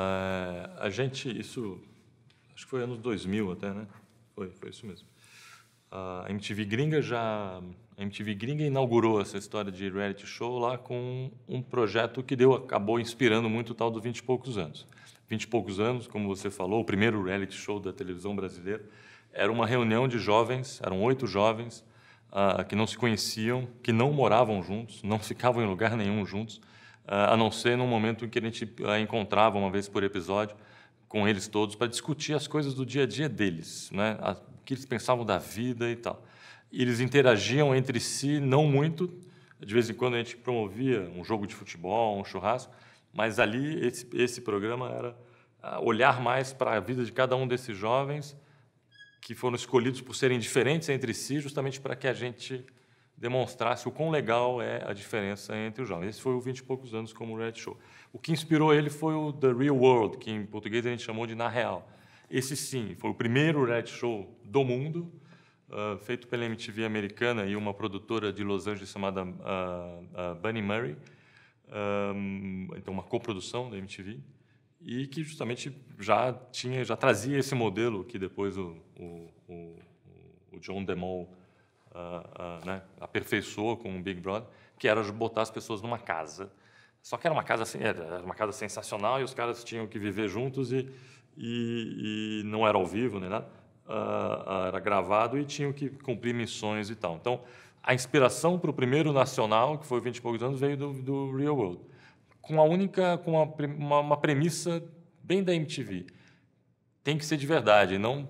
Ah, a gente, isso, acho que foi anos 2000 até, né? Foi, foi isso mesmo. Ah, a MTV Gringa já, a MTV Gringa inaugurou essa história de reality show lá com um projeto que deu, acabou inspirando muito o tal dos 20 e poucos anos. 20 e poucos anos, como você falou, o primeiro reality show da televisão brasileira, era uma reunião de jovens, eram oito jovens, ah, que não se conheciam, que não moravam juntos, não ficavam em lugar nenhum juntos, ah, a não ser num momento em que a gente ah, encontrava uma vez por episódio com eles todos para discutir as coisas do dia a dia deles, né? o que eles pensavam da vida e tal. Eles interagiam entre si, não muito. De vez em quando a gente promovia um jogo de futebol, um churrasco, mas ali esse, esse programa era ah, olhar mais para a vida de cada um desses jovens que foram escolhidos por serem diferentes entre si, justamente para que a gente demonstrasse o quão legal é a diferença entre os jovens. Esse foi o 20 e poucos anos como Red show. O que inspirou ele foi o The Real World, que em português a gente chamou de Na Real. Esse sim, foi o primeiro Red show do mundo, uh, feito pela MTV americana e uma produtora de Los Angeles chamada uh, uh, Bunny Murray, um, então uma coprodução da MTV e que justamente já tinha já trazia esse modelo que depois o, o, o, o John DeMol né, aperfeiçoou com o Big Brother, que era botar as pessoas numa casa. Só que era uma casa, assim, era uma casa sensacional e os caras tinham que viver juntos e, e, e não era ao vivo ah, ah, era gravado e tinham que cumprir missões e tal. Então, a inspiração para o primeiro nacional, que foi 20 e poucos anos, veio do, do Real World, com a única, com uma, uma, uma premissa bem da MTV. Tem que ser de verdade, não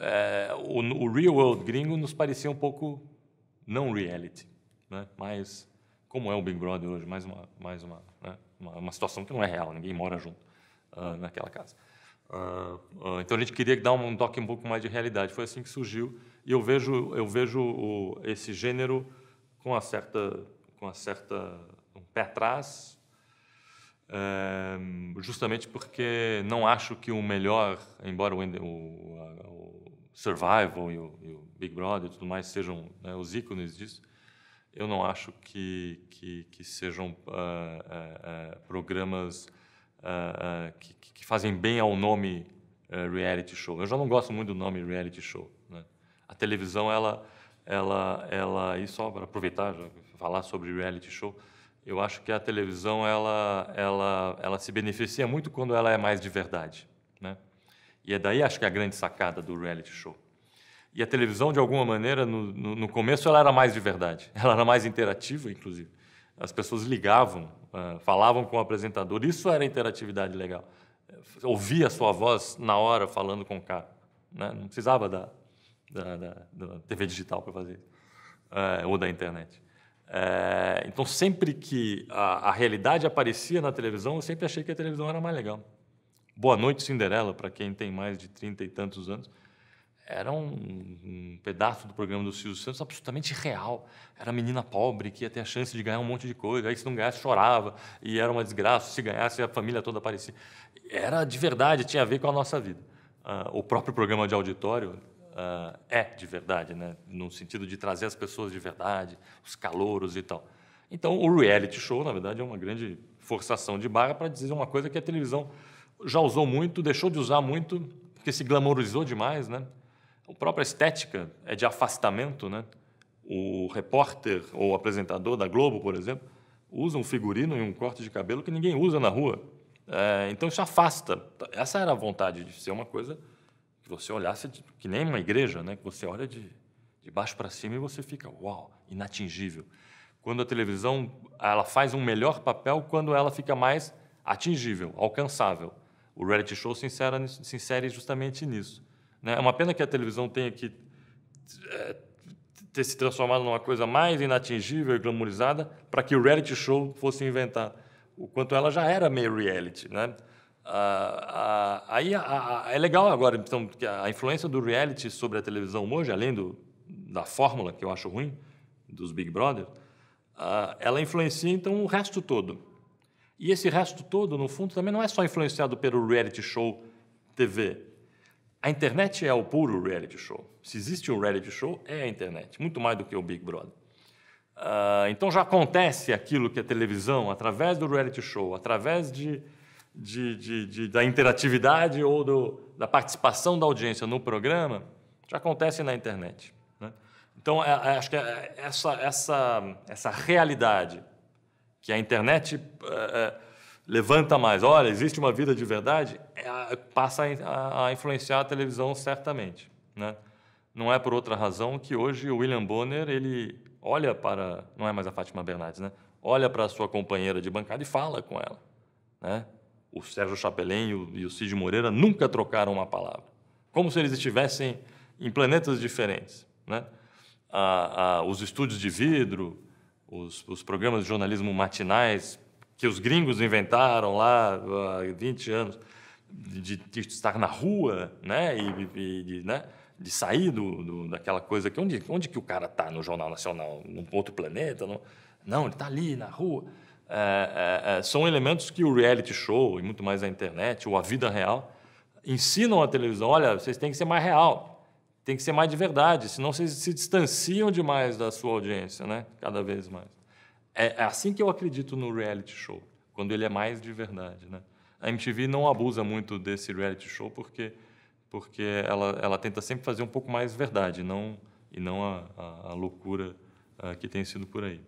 é, o, o, real world gringo nos parecia um pouco não reality, né? Mas como é o Big Brother hoje, mais uma, mais uma, né? uma, uma, situação que não é real, ninguém mora junto uh, naquela casa. Uh, uh, então a gente queria dar um toque um pouco mais de realidade. Foi assim que surgiu e eu vejo eu vejo o, esse gênero com certa com certa um pé atrás justamente porque não acho que o melhor, embora o, o, o Survival e o, e o, Big Brother e tudo mais sejam né, os ícones disso, eu não acho que, que, que sejam uh, uh, programas que, que, fazem bem ao nome eh, reality show. Eu já não gosto muito do nome reality show. Né? A televisão, ela, ela, ela, e só para aproveitar, já falar sobre reality show, eu acho que a televisão ela, ela, ela se beneficia muito quando ela é mais de verdade. Né? E é daí acho que é a grande sacada do reality show. E a televisão, de alguma maneira, no, no, no começo ela era mais de verdade, ela era mais interativa, inclusive. As pessoas ligavam, uh, falavam com o apresentador, isso era interatividade legal. Ouvia a sua voz na hora falando com o cara. Né? Não precisava da, da, da, da TV digital para fazer, uh, ou da internet. É, então, sempre que a, a, realidade aparecia na televisão, eu sempre achei que a televisão era mais legal. Boa Noite Cinderela, para quem tem mais de trinta e tantos anos, era um, um, pedaço do programa do Silvio Santos absolutamente real. Era a menina pobre que ia ter a chance de ganhar um monte de coisa, aí se não ganhasse chorava, e era uma desgraça, se ganhasse a família toda aparecia. Era de verdade, tinha a ver com a nossa vida. Uh, o próprio programa de auditório, uh, é de verdade, né? no sentido de trazer as pessoas de verdade, os calouros e tal. Então, o reality show, na verdade, é uma grande forçação de barra para dizer uma coisa que a televisão já usou muito, deixou de usar muito, porque se glamorizou demais. Né? A própria estética é de afastamento. Né? O repórter ou apresentador da Globo, por exemplo, usa um figurino e um corte de cabelo que ninguém usa na rua. É, então, isso afasta. Essa era a vontade de ser uma coisa que você olhasse de, que nem uma igreja, né? Que você olha de, de baixo para cima e você fica, uau, inatingível. Quando a televisão ela faz um melhor papel quando ela fica mais atingível, alcançável. O reality show se insere, se insere justamente nisso. Né? É uma pena que a televisão tenha que é, ter se transformado numa coisa mais inatingível e glamourizada para que o reality show fosse inventado. O quanto ela já era meio reality, né? Ah, ah, aí é legal agora, então, a influência do reality sobre a televisão hoje, além do, da fórmula, que eu acho ruim, dos Big Brother, ah, ela influencia, então, o resto todo. E esse resto todo, no fundo, também não é só influenciado pelo reality show TV. A internet é o puro reality show. Se existe um reality show, é a internet, muito mais do que o Big Brother. Ah, então já acontece aquilo que a televisão, através do reality show, através de de, de, de, da interatividade ou do, da participação da audiência no programa já acontece na internet. Né? Então, é, é, acho que é, essa, essa, essa realidade que a internet é, levanta mais, olha, existe uma vida de verdade, é, passa a, a, influenciar a televisão certamente. Né? Não é por outra razão que hoje o William Bonner ele olha para, não é mais a Fátima Bernardes, né? olha para a sua companheira de bancada e fala com ela. Né? o Sérgio Chapelin e o, Cid Moreira nunca trocaram uma palavra, como se eles estivessem em planetas diferentes. Né? Ah, ah, os estúdios de vidro, os, os, programas de jornalismo matinais que os gringos inventaram lá há 20 anos, de, de estar na rua né? e, e de, né? de sair do, do, daquela coisa que onde, onde que o cara está no Jornal Nacional? Num outro planeta? Não, não ele está ali na rua. É, é, é, são elementos que o reality show e muito mais a internet ou a vida real ensinam à televisão. Olha, vocês têm que ser mais real, tem que ser mais de verdade, senão vocês se distanciam demais da sua audiência, né? Cada vez mais. É, é assim que eu acredito no reality show, quando ele é mais de verdade, né? A MTV não abusa muito desse reality show porque porque ela, ela tenta sempre fazer um pouco mais verdade, não e não a, a, a loucura que tem sido por aí.